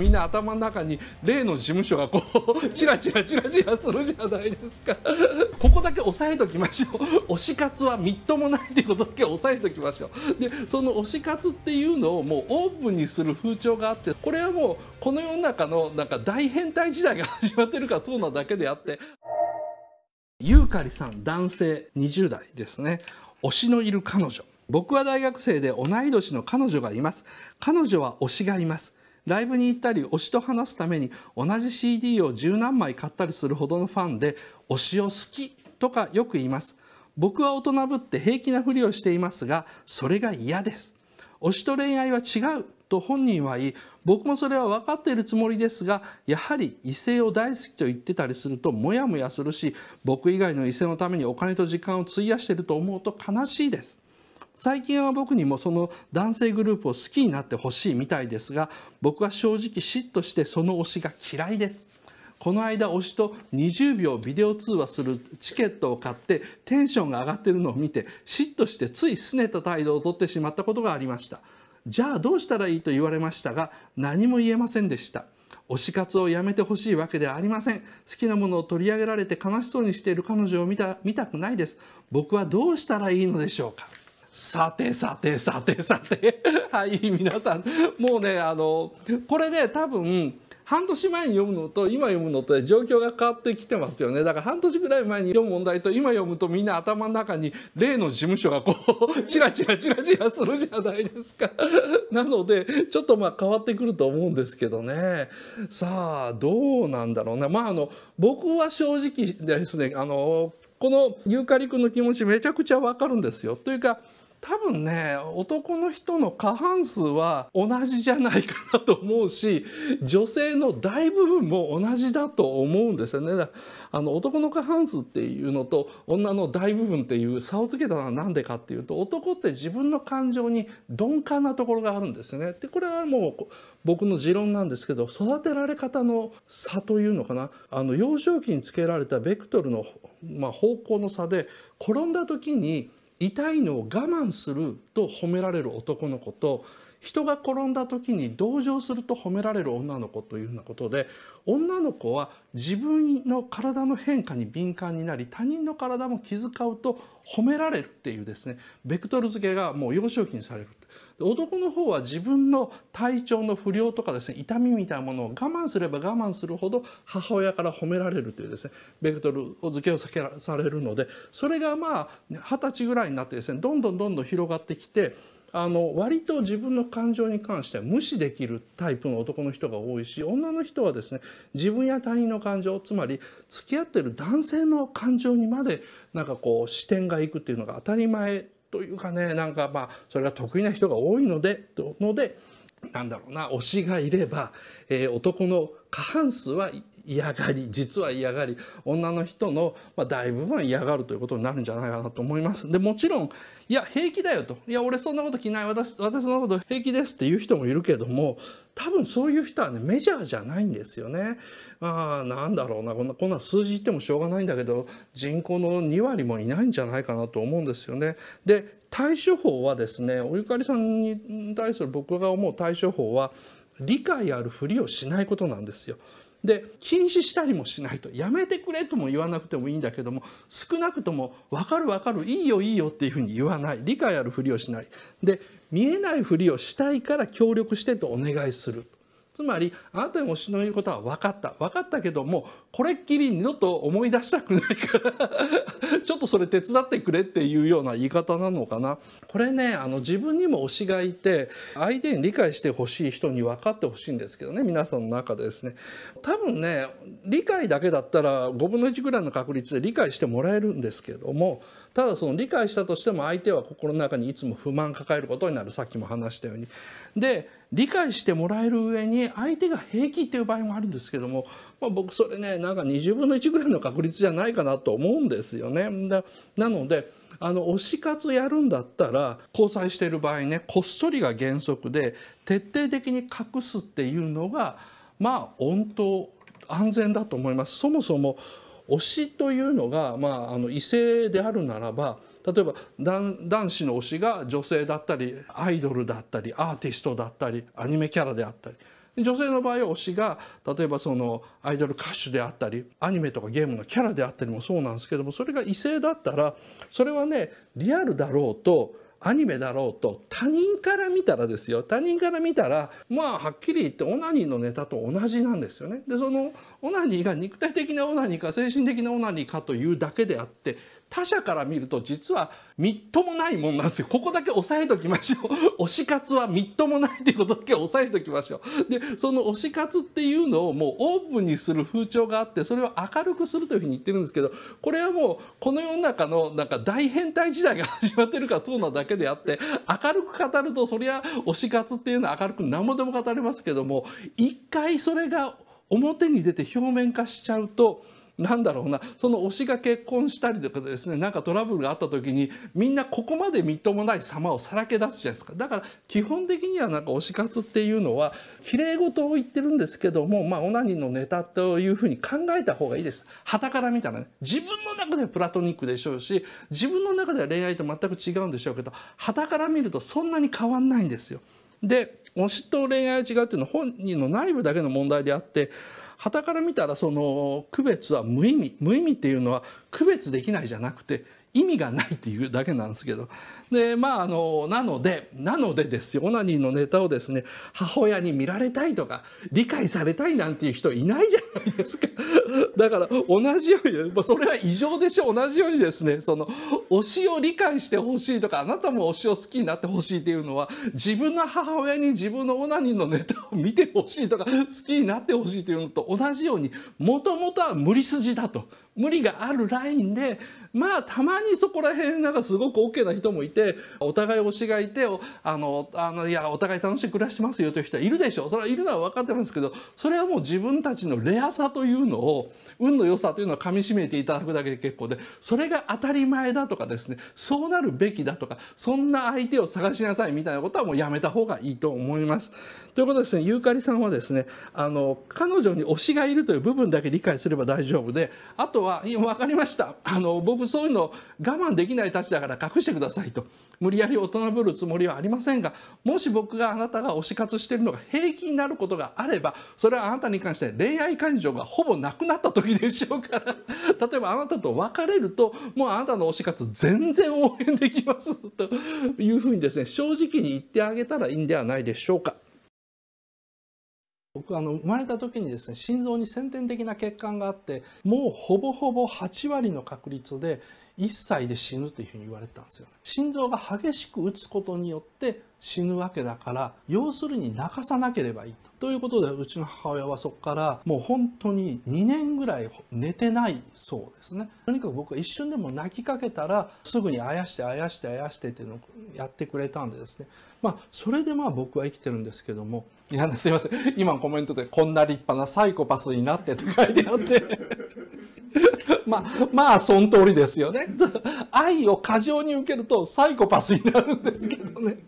みんな頭の中に例の事務所がこう チラチラチラチラするじゃないですかここだけ押さえときましょう 推し活はみっともないっていうことだけ押さえときましょうでその推し活っていうのをもうオープンにする風潮があってこれはもうこの世の中のなんか大変態時代が始まってるからそうなだけであってユーカリさん男性20代ですね推しのいる彼女僕は大学生で同い年の彼女がいます彼女は推しがいますライブに行ったり推しと話すために同じ CD を十何枚買ったりするほどのファンで推しを好きとかよく言います僕は大人ぶって平気なふりをしていますがそれが嫌です推しと恋愛は違うと本人は言い僕もそれは分かっているつもりですがやはり異性を大好きと言ってたりするとモヤモヤするし僕以外の異性のためにお金と時間を費やしていると思うと悲しいです最近は僕にもその男性グループを好きになってほしいみたいですが僕は正直嫉妬してその推しが嫌いですこの間推しと20秒ビデオ通話するチケットを買ってテンションが上がってるのを見て嫉妬してつい拗ねた態度をとってしまったことがありましたじゃあどうしたらいいと言われましたが何も言えませんでした推し活をやめてほしいわけではありません好きなものを取り上げられて悲しそうにしている彼女を見た見たくないです僕はどうしたらいいのでしょうかさてさてさてさて はい皆さんもうねあのこれね多分半年前に読むのと今読むのと状況が変わってきてますよねだから半年ぐらい前に読む問題と今読むとみんな頭の中に例の事務所がこう チラチラチラチラするじゃないですか なのでちょっとまあ変わってくると思うんですけどねさあどうなんだろうねまああの僕は正直ですねあのこのユーカリ君の気持ちめちゃくちゃわかるんですよというか多分ね男の人の過半数は同じじゃないかなと思うし女性の大部分も同じだと思うんですよね。あの男の過半数っていうのと女の大部分っていう差をつけたのは何でかっていうと男って自分の感情に鈍感なところがあるんですよね。でこれはもう僕の持論なんですけど育てられ方の差というのかなあの幼少期につけられたベクトルの、まあ、方向の差で転んだ時に痛いのを我慢すると褒められる男の子と人が転んだ時に同情すると褒められる女の子というふうなことで女の子は自分の体の変化に敏感になり他人の体も気遣うと褒められるっていうですねベクトル付けがもう幼少期にされる。男の方は自分の体調の不良とかですね痛みみたいなものを我慢すれば我慢するほど母親から褒められるというですねベクトル付けをされるのでそれがまあ二十歳ぐらいになってですねどんどんどんどん広がってきて。あの割と自分の感情に関しては無視できるタイプの男の人が多いし女の人はですね自分や他人の感情つまり付き合ってる男性の感情にまでなんかこう視点がいくっていうのが当たり前というかねなんかまあそれが得意な人が多いのでのでなんだろうな推しがいれば、えー、男の過半数は嫌がり実は嫌がり女の人の、ま大部分嫌がるということになるんじゃないかなと思います。でもちろんいや平気だよといや俺そんなこと着ない私私そんなこと平気ですっていう人もいるけども多分そういう人はねメジャーじゃないんですよね。あなんだろうなこんなこんな数字言ってもしょうがないんだけど人口の2割もいないんじゃないかなと思うんですよね。で対処法はですねおゆかりさんに対する僕が思う対処法は理解あるふりをしないことなんですよ。で禁止したりもしないとやめてくれとも言わなくてもいいんだけども少なくとも分かる分かるいいよいいよっていうふうに言わない理解あるふりをしないで見えないふりをしたいから協力してとお願いするつまりあなたに推しの言うことは分かった分かったけどもこれっきり二度と思い出したくないから ちょっとそれ手伝ってくれっていうような言い方なのかなこれねあの自分にも推しがいて相手に理解してほしい人に分かってほしいんですけどね皆さんの中でですね多分ね理解だけだったら5分の1ぐらいの確率で理解してもらえるんですけどもただその理解したとしても相手は心の中にいつも不満抱えることになるさっきも話したように。で理解してもらえる上に相手が平気っていう場合もあるんですけども、まあ、僕それねなんか20分の1ぐらいの確率じゃないかなと思うんですよね。なのであの推し活やるんだったら交際している場合ねこっそりが原則で徹底的に隠すっていうのがまあ本当安全だと思います。そもそも推しというのが、まあ、あの異性であるならば例えば男子の推しが女性だったりアイドルだったりアーティストだったりアニメキャラであったり女性の場合は推しが例えばそのアイドル歌手であったりアニメとかゲームのキャラであったりもそうなんですけどもそれが異性だったらそれはねリアルだろうとアニメだろうと他人から見たらですよ他人から見たらまあはっきり言ってオナニーのネタと同じなんですよね。でそのオナニーが肉体的なオナニーか精神的なオナニーかというだけであって他者から見ると実はみっともないもんなんですよ。ここだけ押さえときましょう。推し活はみっともないっていうことだけ押さえときましょう。で、その推し活っていうのをもうオープンにする風潮があって、それを明るくするというふうに言ってるんですけど、これはもうこの世の中のなんか大変態時代が始まってるからそうなだけけであって明るく語るとそりゃ推し活っていうのは明るく何もでも語れますけども一回それが表に出て表面化しちゃうとなんだろうなその推しが結婚したりとかですねなんかトラブルがあった時にみんなここまでみっともない様をさらけ出すじゃないですかだから基本的にはなんか推し活っていうのはきれい事を言ってるんですけどもまあオナニーのネタというふうに考えた方がいいです。旗から見たらね自分の中ではプラトニックでしょうし自分の中では恋愛と全く違うんでしょうけど旗から見るとそんなに変わんないんですよ。で推しと恋愛は違うっていうのは本人の内部だけの問題であってはたから見たらその区別は無意味無意味っていうのは区別できないじゃなくて意味がないっていうだけなんですけどでまああのなのでなのでですよオナニーのネタをですね母親に見られたいとか理解されたいなんていう人いないじゃないですか だから同じようにそれは異常でしょ同じようにですねその推しを理解してほしいとかあなたも推しを好きになってほしいっていうのは自分の母親に自分のオナニーのネタを見てほしいとか好きになってほしいというのと同じようにもともとは無理筋だと無理があるラインでまあたまにそこら辺なんかすごく OK な人もいてお互い推しがいてあのあのいやお互い楽しく暮らしてますよという人はいるでしょうそれはいるのは分かってますけどそれはもう自分たちのレアさというのを運の良さというのをかみしめていただくだけで結構でそれが当たり前だとかですねそうなるべきだとかそんな相手を探しなさいみたいなことはもうやめた方がいいと思います。ということですねゆうかりさんはですねあの彼女に推しがいるという部分だけ理解すれば大丈夫であとはは「いや分かりましたあの僕そういうの我慢できないたちだから隠してください」と無理やり大人ぶるつもりはありませんがもし僕があなたが推し活してるのが平気になることがあればそれはあなたに関して恋愛感情がほぼなくなった時でしょうから 例えばあなたと別れるともうあなたの推し活全然応援できますというふうにですね正直に言ってあげたらいいんではないでしょうか。僕あの生まれた時にですね心臓に先天的な血管があってもうほぼほぼ8割の確率で1歳で死ぬていうふうに言われたんですよ、ね、心臓が激しく打つことによって死ぬわけだから要するに泣かさなければいいと。ということでうちの母親はそこからもう本当に2年ぐらい寝てないそうですね。とにかく僕は一瞬でも泣きかけたらすぐにあやしてあやしてあやしてっていうのをやってくれたんでですね。まあそれでまあ僕は生きてるんですけどもいやすいません今コメントでこんな立派なサイコパスになってって書いてあってまあ、まあ、その通りですよね。愛を過剰に受けるとサイコパスになるんですけどね。